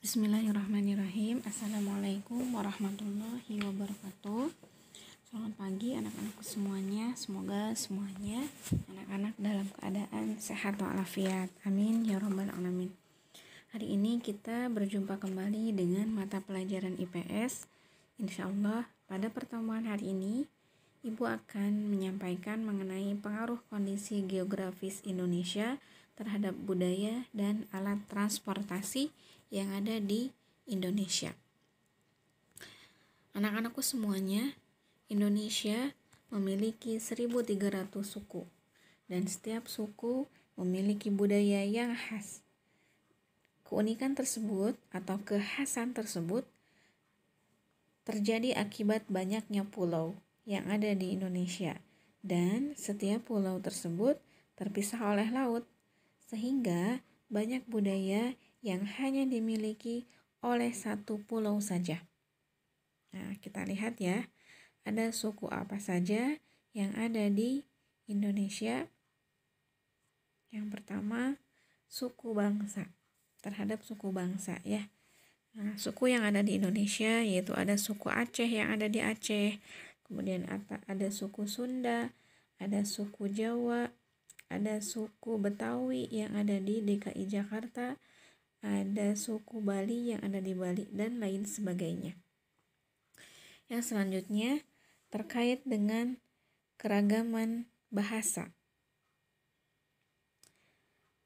Bismillahirrahmanirrahim Assalamualaikum warahmatullahi wabarakatuh Selamat pagi anak-anakku semuanya Semoga semuanya anak-anak dalam keadaan sehat walafiat Amin ya robbal alamin Hari ini kita berjumpa kembali dengan mata pelajaran IPS Insya Allah pada pertemuan hari ini Ibu akan menyampaikan mengenai pengaruh kondisi geografis Indonesia terhadap budaya dan alat transportasi yang ada di Indonesia. Anak-anakku semuanya, Indonesia memiliki 1300 suku dan setiap suku memiliki budaya yang khas. Keunikan tersebut atau kekhasan tersebut terjadi akibat banyaknya pulau yang ada di Indonesia dan setiap pulau tersebut terpisah oleh laut sehingga banyak budaya yang hanya dimiliki oleh satu pulau saja. Nah, kita lihat ya, ada suku apa saja yang ada di Indonesia. Yang pertama, suku bangsa. Terhadap suku bangsa ya. Nah, suku yang ada di Indonesia yaitu ada suku Aceh yang ada di Aceh, kemudian ada suku Sunda, ada suku Jawa, ada suku Betawi yang ada di DKI Jakarta, ada suku Bali yang ada di Bali, dan lain sebagainya. Yang selanjutnya terkait dengan keragaman bahasa.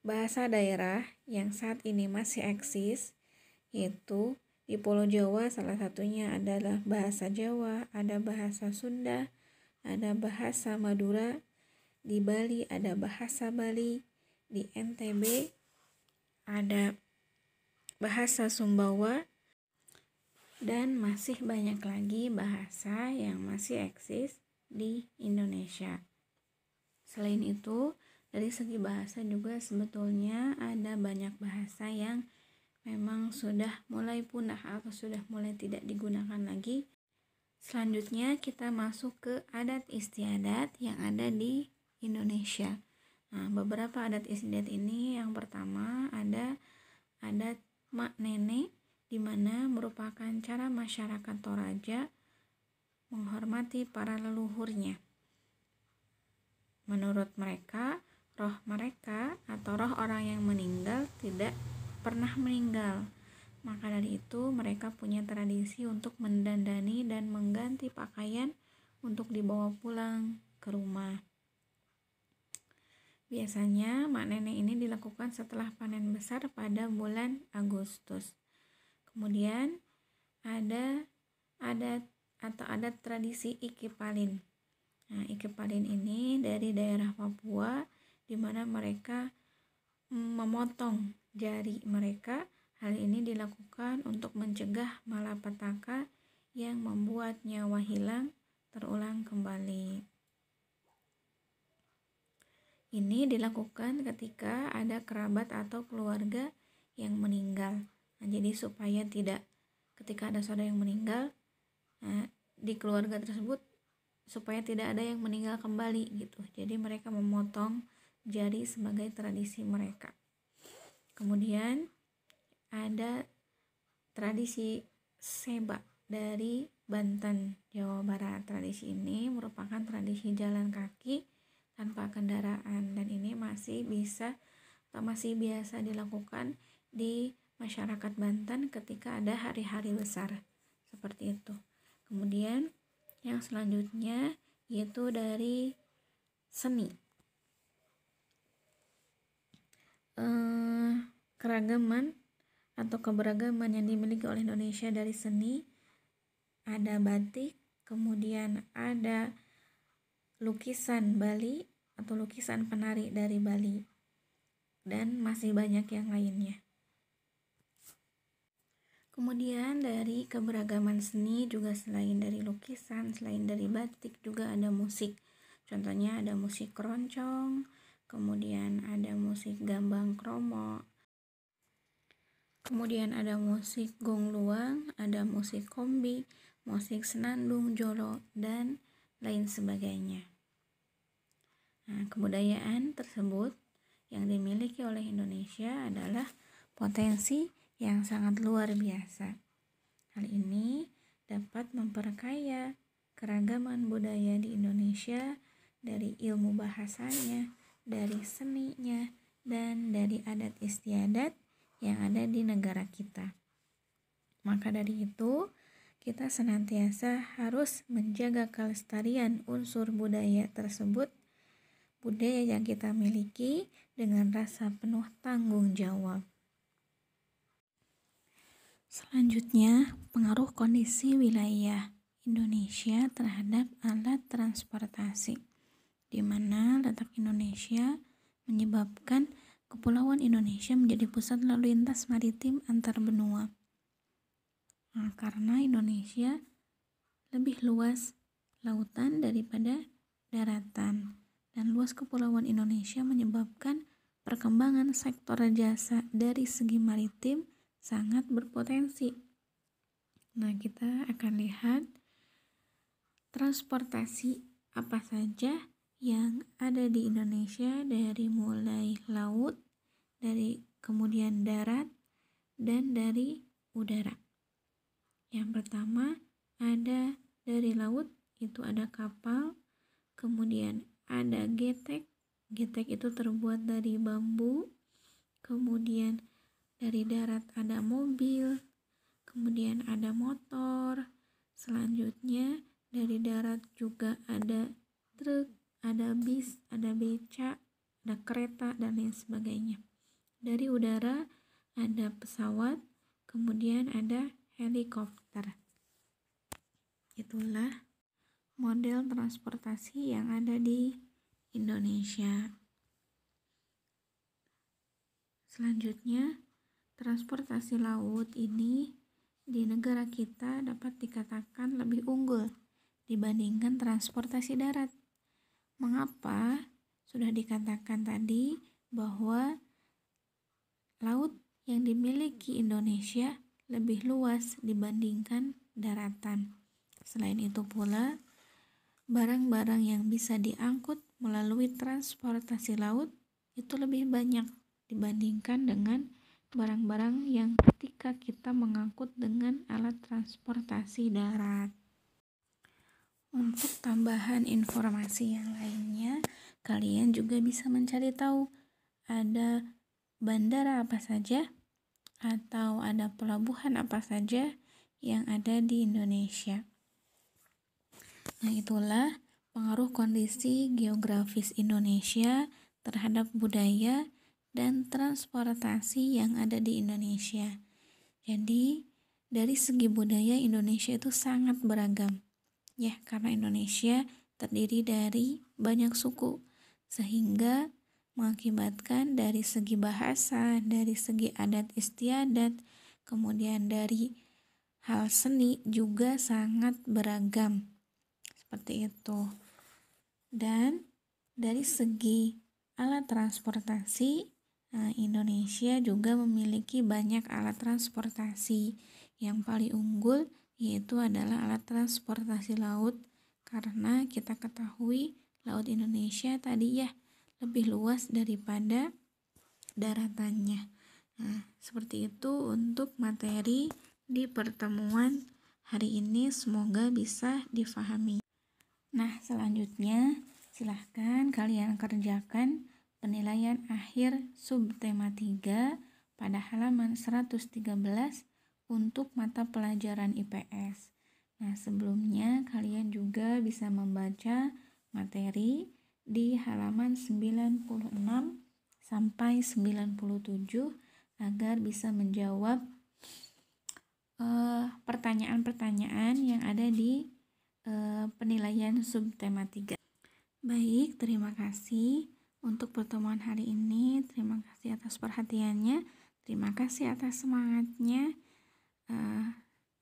Bahasa daerah yang saat ini masih eksis yaitu di Pulau Jawa salah satunya adalah bahasa Jawa, ada bahasa Sunda, ada bahasa Madura, di Bali ada bahasa Bali, di NTB ada bahasa Sumbawa, dan masih banyak lagi bahasa yang masih eksis di Indonesia. Selain itu, dari segi bahasa juga sebetulnya ada banyak bahasa yang memang sudah mulai punah atau sudah mulai tidak digunakan lagi. Selanjutnya kita masuk ke adat istiadat yang ada di Indonesia. Nah, beberapa adat istiadat ini yang pertama ada adat Mak Nenek di mana merupakan cara masyarakat Toraja menghormati para leluhurnya. Menurut mereka, roh mereka atau roh orang yang meninggal tidak pernah meninggal. Maka dari itu, mereka punya tradisi untuk mendandani dan mengganti pakaian untuk dibawa pulang ke rumah. Biasanya, mak nenek ini dilakukan setelah panen besar pada bulan Agustus. Kemudian, ada adat atau adat tradisi ikipalin. Nah, ikipalin ini dari daerah Papua di mana mereka mm, memotong jari mereka. Hal ini dilakukan untuk mencegah malapetaka yang membuat nyawa hilang terulang kembali. Ini dilakukan ketika ada kerabat atau keluarga yang meninggal. Nah, jadi supaya tidak ketika ada saudara yang meninggal nah, di keluarga tersebut supaya tidak ada yang meninggal kembali gitu. Jadi mereka memotong jari sebagai tradisi mereka. Kemudian ada tradisi seba dari Banten, Jawa Barat. Tradisi ini merupakan tradisi jalan kaki tanpa kendaraan dan ini masih bisa atau masih biasa dilakukan di masyarakat Banten ketika ada hari-hari besar seperti itu. Kemudian yang selanjutnya yaitu dari seni. Eh, keragaman atau keberagaman yang dimiliki oleh Indonesia dari seni ada batik, kemudian ada lukisan Bali, atau lukisan penari dari Bali, dan masih banyak yang lainnya. Kemudian dari keberagaman seni juga selain dari lukisan, selain dari batik juga ada musik. Contohnya ada musik keroncong, kemudian ada musik gambang kromo, kemudian ada musik gong luang, ada musik kombi, musik senandung, jolo, dan lain sebagainya. Nah, kebudayaan tersebut yang dimiliki oleh Indonesia adalah potensi yang sangat luar biasa. Hal ini dapat memperkaya keragaman budaya di Indonesia dari ilmu bahasanya, dari seninya, dan dari adat istiadat yang ada di negara kita. Maka dari itu, kita senantiasa harus menjaga kelestarian unsur budaya tersebut budaya yang kita miliki dengan rasa penuh tanggung jawab. Selanjutnya, pengaruh kondisi wilayah Indonesia terhadap alat transportasi, di mana letak Indonesia menyebabkan kepulauan Indonesia menjadi pusat lalu lintas maritim antar benua. Nah, karena Indonesia lebih luas lautan daripada daratan dan luas kepulauan Indonesia menyebabkan perkembangan sektor jasa dari segi maritim sangat berpotensi. Nah, kita akan lihat transportasi apa saja yang ada di Indonesia dari mulai laut, dari kemudian darat, dan dari udara. Yang pertama ada dari laut itu ada kapal, kemudian ada getek getek itu terbuat dari bambu kemudian dari darat ada mobil kemudian ada motor selanjutnya dari darat juga ada truk ada bis ada beca ada kereta dan lain sebagainya dari udara ada pesawat kemudian ada helikopter itulah model transportasi yang ada di Indonesia. Selanjutnya, transportasi laut ini di negara kita dapat dikatakan lebih unggul dibandingkan transportasi darat. Mengapa? Sudah dikatakan tadi bahwa laut yang dimiliki Indonesia lebih luas dibandingkan daratan. Selain itu pula, barang-barang yang bisa diangkut melalui transportasi laut itu lebih banyak dibandingkan dengan barang-barang yang ketika kita mengangkut dengan alat transportasi darat. Untuk tambahan informasi yang lainnya, kalian juga bisa mencari tahu ada bandara apa saja atau ada pelabuhan apa saja yang ada di Indonesia. Nah, itulah pengaruh kondisi geografis Indonesia terhadap budaya dan transportasi yang ada di Indonesia. Jadi, dari segi budaya Indonesia itu sangat beragam. Ya, karena Indonesia terdiri dari banyak suku sehingga mengakibatkan dari segi bahasa, dari segi adat istiadat, kemudian dari hal seni juga sangat beragam seperti itu. Dan dari segi alat transportasi, eh, Indonesia juga memiliki banyak alat transportasi. Yang paling unggul yaitu adalah alat transportasi laut karena kita ketahui laut Indonesia tadi ya lebih luas daripada daratannya. Nah, seperti itu untuk materi di pertemuan hari ini semoga bisa difahami. Nah, selanjutnya silahkan kalian kerjakan penilaian akhir subtema 3 pada halaman 113 untuk mata pelajaran IPS. Nah, sebelumnya kalian juga bisa membaca materi di halaman 96 sampai 97 agar bisa menjawab eh, pertanyaan-pertanyaan uh, yang ada di Eh, penilaian subtema 3. Baik, terima kasih untuk pertemuan hari ini. Terima kasih atas perhatiannya. Terima kasih atas semangatnya. Eh,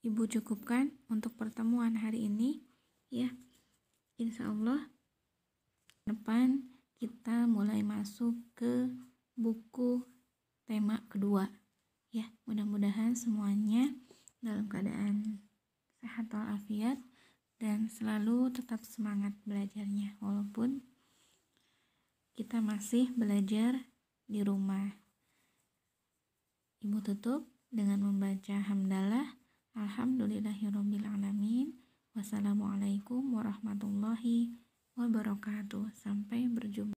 Ibu cukupkan untuk pertemuan hari ini ya. Insya Allah depan kita mulai masuk ke buku tema kedua ya mudah-mudahan semuanya dalam keadaan sehat walafiat dan selalu tetap semangat belajarnya walaupun kita masih belajar di rumah. Ibu tutup dengan membaca hamdalah alhamdulillahirrohmanirrohim Wassalamualaikum warahmatullahi wabarakatuh. Sampai berjumpa